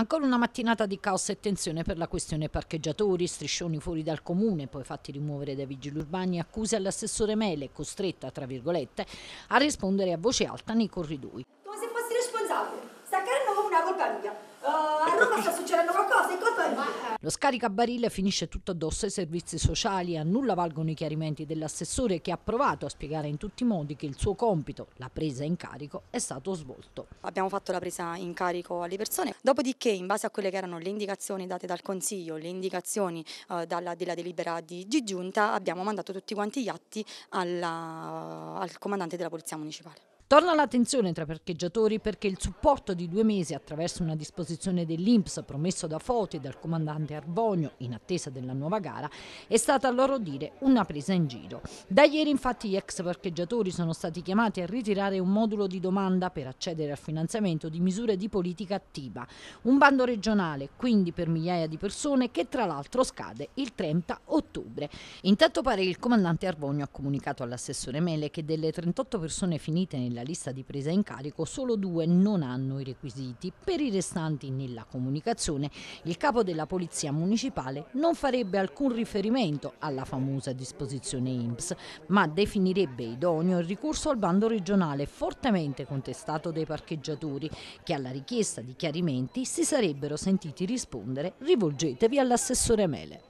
Ancora una mattinata di caos e tensione per la questione parcheggiatori, striscioni fuori dal comune, poi fatti rimuovere dai vigili urbani, accuse all'assessore Mele, costretta, tra virgolette, a rispondere a voce alta nei corridoi. Come se fossi responsabile, staccare non una colpa mia. Uh sta succedendo qualcosa, il colpa è mia. Eh. Lo scaricabarile finisce tutto addosso ai servizi sociali a nulla valgono i chiarimenti dell'assessore che ha provato a spiegare in tutti i modi che il suo compito, la presa in carico, è stato svolto. Abbiamo fatto la presa in carico alle persone, dopodiché in base a quelle che erano le indicazioni date dal Consiglio, le indicazioni eh, dalla, della delibera di Giunta, abbiamo mandato tutti quanti gli atti alla, al comandante della Polizia Municipale. Torna l'attenzione tra parcheggiatori perché il supporto di due mesi attraverso una disposizione dell'Inps promesso da Foti e dal comandante Arbonio in attesa della nuova gara è stata a loro dire una presa in giro. Da ieri infatti gli ex parcheggiatori sono stati chiamati a ritirare un modulo di domanda per accedere al finanziamento di misure di politica attiva, un bando regionale quindi per migliaia di persone che tra l'altro scade il 30 ottobre. Intanto pare il comandante Arbonio ha comunicato all'assessore Mele che delle 38 persone finite nella della lista di presa in carico solo due non hanno i requisiti. Per i restanti nella comunicazione il capo della Polizia Municipale non farebbe alcun riferimento alla famosa disposizione IMSS, ma definirebbe idoneo il ricorso al bando regionale fortemente contestato dai parcheggiatori che alla richiesta di chiarimenti si sarebbero sentiti rispondere rivolgetevi all'assessore Mele.